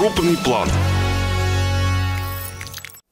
Крупный план.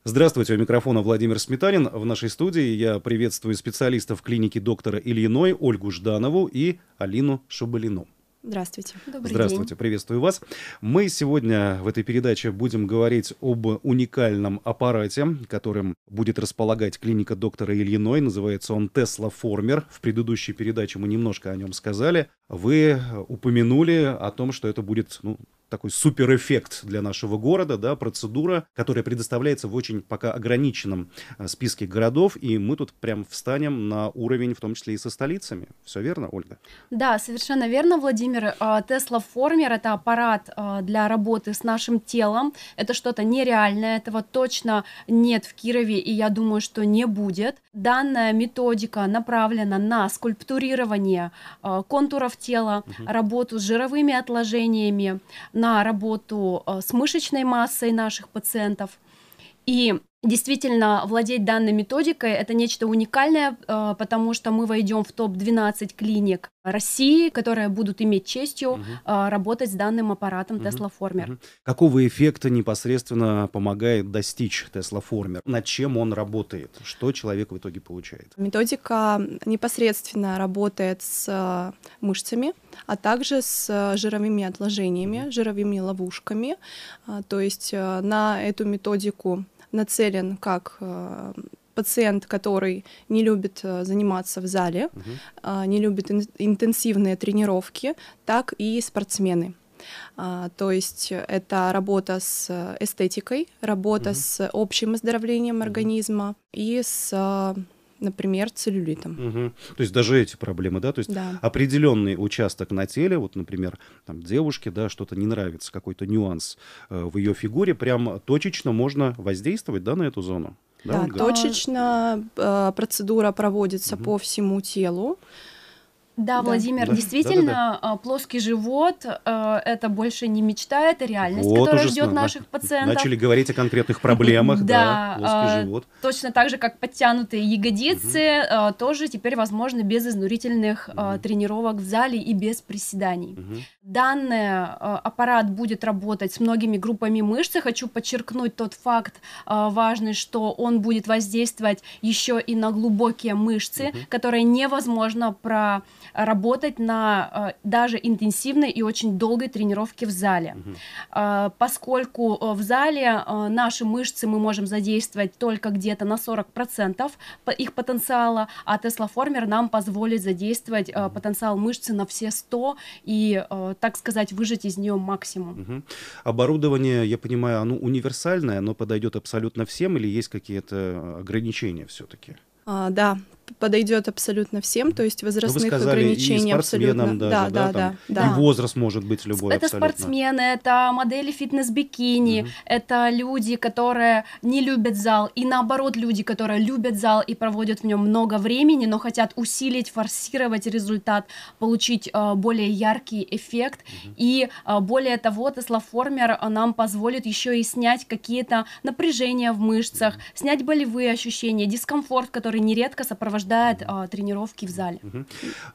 Здравствуйте, у микрофона Владимир Сметанин. В нашей студии я приветствую специалистов клиники доктора Ильиной Ольгу Жданову и Алину Шабалину. Здравствуйте. Добрый Здравствуйте, день. приветствую вас. Мы сегодня в этой передаче будем говорить об уникальном аппарате, которым будет располагать клиника доктора Ильиной. Называется он Tesla Former. В предыдущей передаче мы немножко о нем сказали. Вы упомянули о том, что это будет ну, такой суперэффект для нашего города, да, процедура, которая предоставляется в очень пока ограниченном э, списке городов, и мы тут прям встанем на уровень, в том числе и со столицами. Все верно, Ольга? Да, совершенно верно, Владимир. А, Тесла Формер — это аппарат а, для работы с нашим телом. Это что-то нереальное, этого точно нет в Кирове, и я думаю, что не будет. Данная методика направлена на скульптурирование а, контуров тела, угу. работу с жировыми отложениями, на работу э, с мышечной массой наших пациентов. И Действительно, владеть данной методикой – это нечто уникальное, э, потому что мы войдем в топ-12 клиник России, которые будут иметь честью угу. работать с данным аппаратом Теслаформер. Угу. Какого эффекта непосредственно помогает достичь Теслаформер? Над чем он работает? Что человек в итоге получает? Методика непосредственно работает с э, мышцами, а также с жировыми отложениями, угу. жировыми ловушками. То есть на эту методику нацелен как э, пациент, который не любит э, заниматься в зале, угу. не любит интенсивные тренировки, так и спортсмены. А, то есть это работа с эстетикой, работа mm с общим оздоровлением организма и с например, целлюлитом. Угу. То есть даже эти проблемы, да? То есть да. определенный участок на теле, вот, например, там девушке, да, что-то не нравится, какой-то нюанс э, в ее фигуре, прям точечно можно воздействовать, да, на эту зону? Да, да точечно э, процедура проводится угу. по всему телу. Да, Владимир, да. действительно, да, да, плоский живот э, это больше не мечта, это реальность, вот которая ждет наших пациентов. Начали говорить о конкретных проблемах, да, плоский а, живот. Точно так же, как подтянутые ягодицы, угу. тоже теперь возможно без изнурительных угу. тренировок в зале и без приседаний. Угу. Данный аппарат будет работать с многими группами мышц. И хочу подчеркнуть тот факт важный, что он будет воздействовать еще и на глубокие мышцы, угу. которые невозможно про работать на э, даже интенсивной и очень долгой тренировке в зале. Угу. Поскольку э, в зале э, наши мышцы мы можем задействовать только где-то на 40% их потенциала, а теслоформер нам позволит задействовать угу. потенциал мышцы на все 100 и, так сказать, выжать из нее максимум. Угу. Оборудование, я понимаю, оно универсальное, оно подойдет абсолютно всем или есть какие-то ограничения все-таки? А, да, подойдет абсолютно всем, то есть ну, возрастных вы сказали, ограничений и абсолютно. Даже, да, да, да, там, да, да. И возраст может быть любой. Это абсолютно. спортсмены, это модели фитнес-бикини, угу. это люди, которые не любят зал, и наоборот люди, которые любят зал и проводят в нем много времени, но хотят усилить, форсировать результат, получить э, более яркий эффект. Угу. И э, более того, Теслаформер э, нам позволит еще и снять какие-то напряжения в мышцах, угу. снять болевые ощущения, дискомфорт, который нередко сопровождается сопровождает а, тренировки в зале.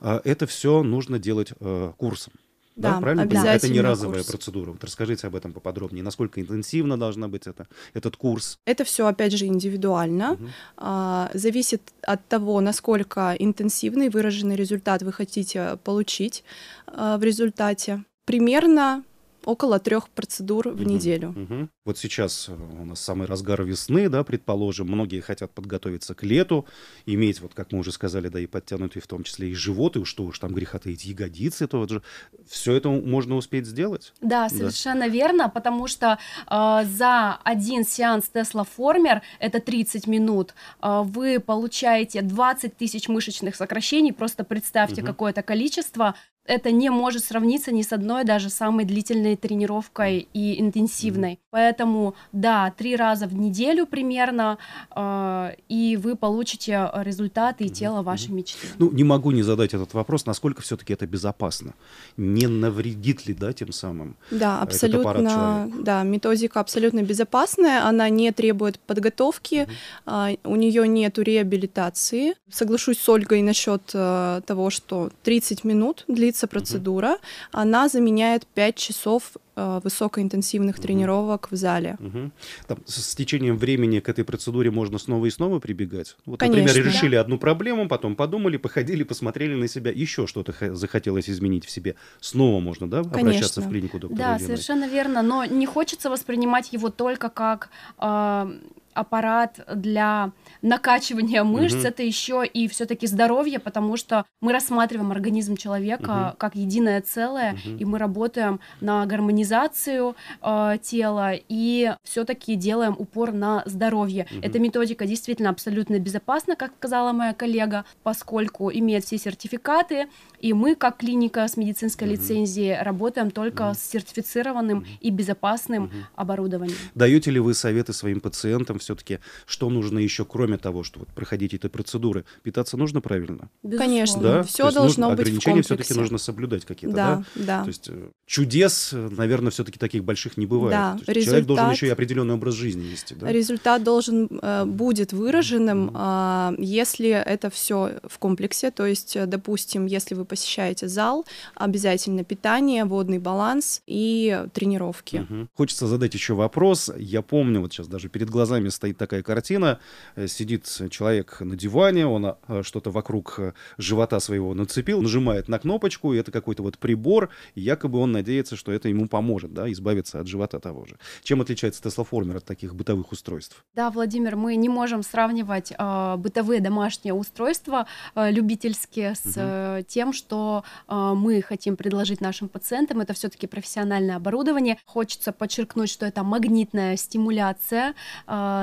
А, это все нужно делать а, курсом. Да, да правильно? Обязательно это не разовая курс. процедура. Вот расскажите об этом поподробнее. Насколько интенсивно должна быть это, этот курс? Это все, опять же, индивидуально. Угу. А, зависит от того, насколько интенсивный выраженный результат вы хотите получить а, в результате. Примерно около трех процедур в угу. неделю. Угу. Вот сейчас э, у нас самый разгар весны, да, предположим, многие хотят подготовиться к лету, иметь, вот как мы уже сказали, да, и подтянутые в том числе и живот, и что уж там греха таить, ягодицы, то вот же. Все это можно успеть сделать? Да, совершенно да. верно, потому что э, за один сеанс Tesla Former, это 30 минут, э, вы получаете 20 тысяч мышечных сокращений, просто представьте угу. какое-то количество. Это не может сравниться ни с одной даже самой длительной тренировкой и интенсивной. Угу. Поэтому Поэтому, да, три раза в неделю примерно, э, и вы получите результаты и тело вашей мечты. Ну, не могу не задать этот вопрос, насколько все-таки это безопасно. Не навредит ли, да, тем самым? Э, да, абсолютно. Да, методика абсолютно безопасная, она не требует подготовки, mm-hmm. э, у нее нет реабилитации. Соглашусь с Ольгой насчет э, того, что 30 минут длится процедура, mm-hmm. она заменяет 5 часов Э, высокоинтенсивных угу. тренировок в зале. Угу. Там, с течением времени к этой процедуре можно снова и снова прибегать. Вот, Конечно, например, решили да. одну проблему, потом подумали, походили, посмотрели на себя, еще что-то захотелось изменить в себе. Снова можно, да, обращаться Конечно. в клинику доктора? Да, Еленой? совершенно верно. Но не хочется воспринимать его только как э, аппарат для накачивания мышц, угу. это еще и все-таки здоровье, потому что мы рассматриваем организм человека угу. как единое целое, угу. и мы работаем на гармонизацию э, тела и все-таки делаем упор на здоровье. Угу. Эта методика действительно абсолютно безопасна, как сказала моя коллега, поскольку имеет все сертификаты, и мы как клиника с медицинской угу. лицензией работаем только угу. с сертифицированным угу. и безопасным угу. оборудованием. Даете ли вы советы своим пациентам? все-таки, что нужно еще, кроме того, что вот проходить этой процедуры? Питаться нужно правильно? Конечно. Да? Все должно нужно, быть Ограничения все-таки нужно соблюдать какие-то, да, да? Да, То есть э, чудес, наверное, все-таки таких больших не бывает. Да, результат... Человек должен еще и определенный образ жизни вести. Да? Результат должен э, будет выраженным, э, если это все в комплексе. То есть, э, допустим, если вы посещаете зал, обязательно питание, водный баланс и тренировки. Угу. Хочется задать еще вопрос. Я помню, вот сейчас даже перед глазами стоит такая картина. Э, сидит человек на диване, он э, что-то вокруг э, живота своего нацепил, нажимает на кнопочку, и это какой-то вот прибор, и якобы он надеется, что это ему поможет, да, избавиться от живота того же. Чем отличается Теслаформер от таких бытовых устройств? Да, Владимир, мы не можем сравнивать э, бытовые домашние устройства э, любительские с э, тем, что э, мы хотим предложить нашим пациентам. Это все-таки профессиональное оборудование. Хочется подчеркнуть, что это магнитная стимуляция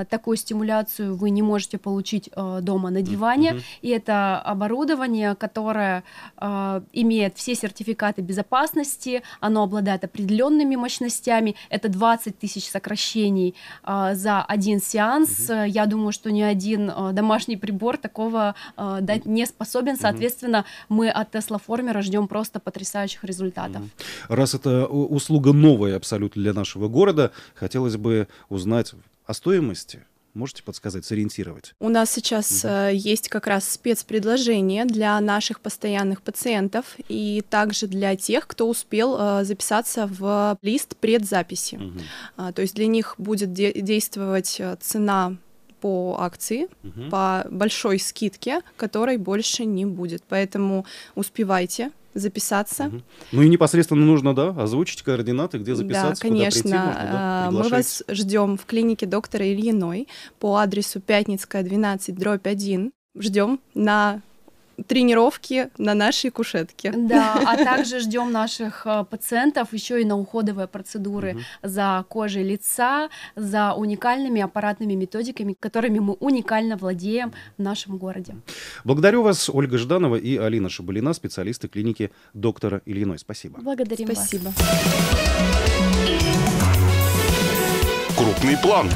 а, такую стимуляцию вы не можете получить а, дома на диване. Mm-hmm. И это оборудование, которое а, имеет все сертификаты безопасности, оно обладает определенными мощностями. Это 20 тысяч сокращений за один сеанс. Mm-hmm. Я думаю, что ни один домашний прибор такого дать не способен. Соответственно, мы от Tesla Former ждем просто потрясающих результатов. Раз это э, услуга новая абсолютно для нашего города, хотелось бы узнать о стоимости можете подсказать, сориентировать? У нас сейчас угу. есть как раз спецпредложение для наших постоянных пациентов и также для тех, кто успел э, записаться в лист предзаписи. Угу. то есть для них будет де- действовать э, цена по акции, угу. по большой скидке, которой больше не будет. Поэтому успевайте, записаться. Угу. Ну и непосредственно нужно, да, озвучить координаты, где записаться. Да, конечно. Куда прийти можно, да? А, мы вас ждем в клинике доктора Ильиной по адресу Пятницкая 12 дробь 1. Ждем на тренировки на нашей кушетке. Да, а также ждем наших э, пациентов еще и на уходовые процедуры за кожей лица, за уникальными аппаратными методиками, которыми мы уникально владеем в нашем городе. Благодарю вас, Ольга Жданова и Алина Шабалина, специалисты клиники доктора Ильиной. Спасибо. Благодарим Спасибо. вас. Спасибо. Крупный план.